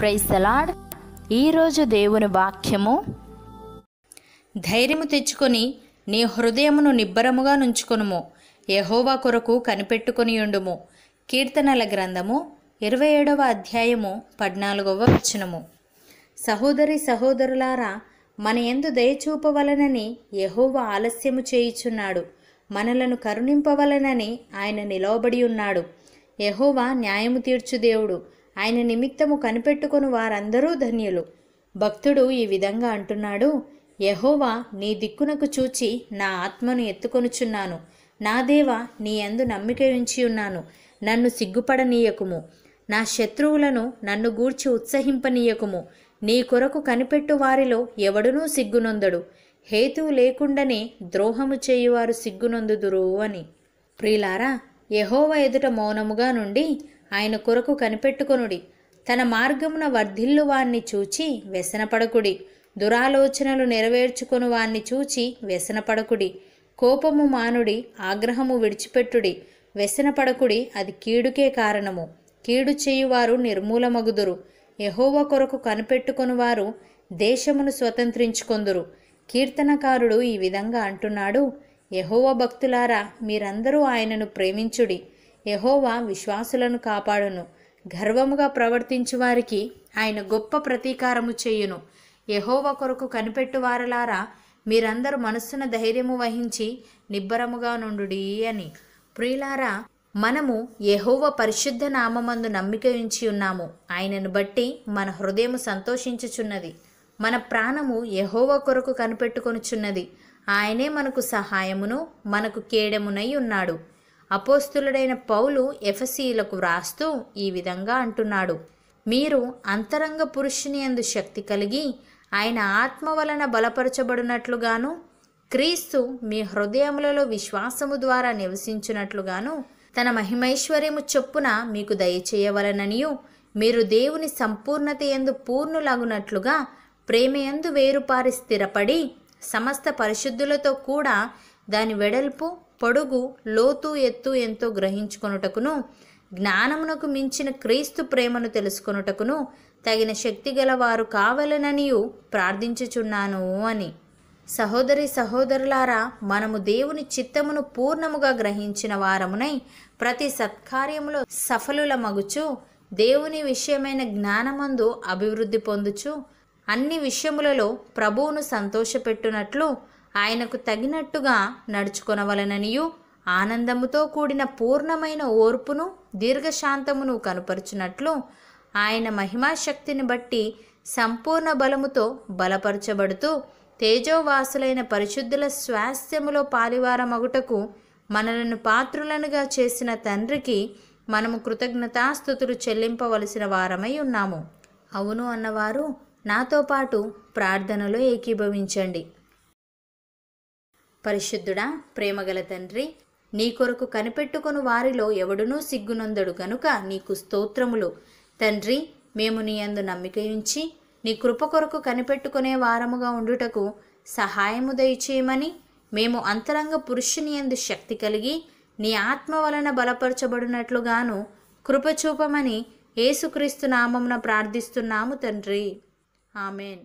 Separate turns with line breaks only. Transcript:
ప్రైసలాడ్ ఈరోజు దేవుని వాక్యము ధైర్యము తెచ్చుకొని నీ హృదయమును నిబ్బరముగా నుంచుకొనుము యహోవా కొరకు కనిపెట్టుకొని ఉండుము కీర్తనల గ్రంథము ఇరవై ఏడవ అధ్యాయము పద్నాలుగవ వచనము సహోదరి సహోదరులారా మన ఎందు దయచూపవలనని యహోవ ఆలస్యము చేయుచున్నాడు మనలను కరుణింపవలనని ఆయన నిలవబడి ఉన్నాడు యహోవా న్యాయము తీర్చు దేవుడు ఆయన నిమిత్తము కనిపెట్టుకుని వారందరూ ధన్యులు భక్తుడు ఈ విధంగా అంటున్నాడు యహోవా నీ దిక్కునకు చూచి నా ఆత్మను ఎత్తుకొనుచున్నాను నా దేవ నీ అందు నమ్మిక ఉంచి ఉన్నాను నన్ను సిగ్గుపడనీయకుము నా శత్రువులను నన్ను గూర్చి ఉత్సహింపనీయకుము నీ కొరకు కనిపెట్టు వారిలో ఎవడునూ సిగ్గునొందడు హేతువు లేకుండానే ద్రోహము చేయువారు సిగ్గునొందుదురు అని ప్రిలారా యహోవ ఎదుట మౌనముగా నుండి ఆయన కొరకు కనిపెట్టుకొనుడి తన మార్గమున వర్ధిల్లు వాణ్ణి చూచి వ్యసనపడకుడి దురాలోచనలు నెరవేర్చుకుని వాణ్ణి చూచి వ్యసనపడకుడి కోపము మానుడి ఆగ్రహము విడిచిపెట్టుడి వ్యసనపడకుడి అది కీడుకే కారణము కీడు చేయువారు నిర్మూలమగుదురు యహోవ కొరకు వారు దేశమును స్వతంత్రించుకొందురు కీర్తనకారుడు ఈ విధంగా అంటున్నాడు యహోవ భక్తులారా మీరందరూ ఆయనను ప్రేమించుడి యహోవా విశ్వాసులను కాపాడును గర్వముగా ప్రవర్తించు వారికి ఆయన గొప్ప ప్రతీకారము చేయును యహోవ కొరకు కనిపెట్టు వారలారా మీరందరూ మనస్సున ధైర్యము వహించి నిబ్బరముగా నుండు అని ప్రియులారా మనము యహోవ పరిశుద్ధ నామందు నమ్మిక ఉంచి ఉన్నాము ఆయనను బట్టి మన హృదయం సంతోషించుచున్నది మన ప్రాణము యహోవ కొరకు కనిపెట్టుకొనుచున్నది ఆయనే మనకు సహాయమును మనకు కేడమునై ఉన్నాడు అపోస్తులుడైన పౌలు ఎఫసీలకు వ్రాస్తూ ఈ విధంగా అంటున్నాడు మీరు అంతరంగ పురుషుని అందు శక్తి కలిగి ఆయన ఆత్మ వలన బలపరచబడినట్లుగాను క్రీస్తు మీ హృదయములలో విశ్వాసము ద్వారా నివసించినట్లుగాను తన మహిమైశ్వర్యము చొప్పున మీకు దయచేయవలననియు మీరు దేవుని సంపూర్ణత ఎందు పూర్ణులగునట్లుగా ప్రేమయందు వేరుపారి స్థిరపడి సమస్త పరిశుద్ధులతో కూడా దాని వెడల్పు పొడుగు లోతు ఎత్తు ఎంతో గ్రహించుకొనుటకును జ్ఞానమునకు మించిన క్రీస్తు ప్రేమను తెలుసుకొనుటకును తగిన శక్తి గలవారు కావలననియు ప్రార్థించుచున్నాను అని సహోదరి సహోదరులారా మనము దేవుని చిత్తమును పూర్ణముగా గ్రహించిన వారమునై ప్రతి సత్కార్యములో సఫలుల మగుచు దేవుని విషయమైన జ్ఞానమందు అభివృద్ధి పొందుచు అన్ని విషయములలో ప్రభువును సంతోషపెట్టునట్లు ఆయనకు తగినట్టుగా నడుచుకొనవలననియూ ఆనందముతో కూడిన పూర్ణమైన ఓర్పును దీర్ఘశాంతమును కనుపరుచునట్లు ఆయన మహిమాశక్తిని బట్టి సంపూర్ణ బలముతో బలపరచబడుతూ తేజోవాసులైన పరిశుద్ధుల స్వాస్థ్యములో పాలివారమగుటకు మనలను పాత్రులనుగా చేసిన తండ్రికి మనము కృతజ్ఞతాస్థుతులు చెల్లింపవలసిన వారమై ఉన్నాము అవును అన్నవారు నాతో పాటు ప్రార్థనలో ఏకీభవించండి పరిశుద్ధుడా ప్రేమగల తండ్రి నీ కొరకు కనిపెట్టుకుని వారిలో ఎవడునూ సిగ్గునందడు గనుక నీకు స్తోత్రములు తండ్రి మేము నీ అందు నమ్మిక ఉంచి నీ కృప కొరకు కనిపెట్టుకునే వారముగా ఉండుటకు సహాయము దయచేయమని మేము అంతరంగ పురుషుని అందు శక్తి కలిగి నీ ఆత్మ వలన బలపరచబడినట్లుగాను కృపచూపమని ఏసుక్రీస్తు నామమున ప్రార్థిస్తున్నాము తండ్రి ఆమెన్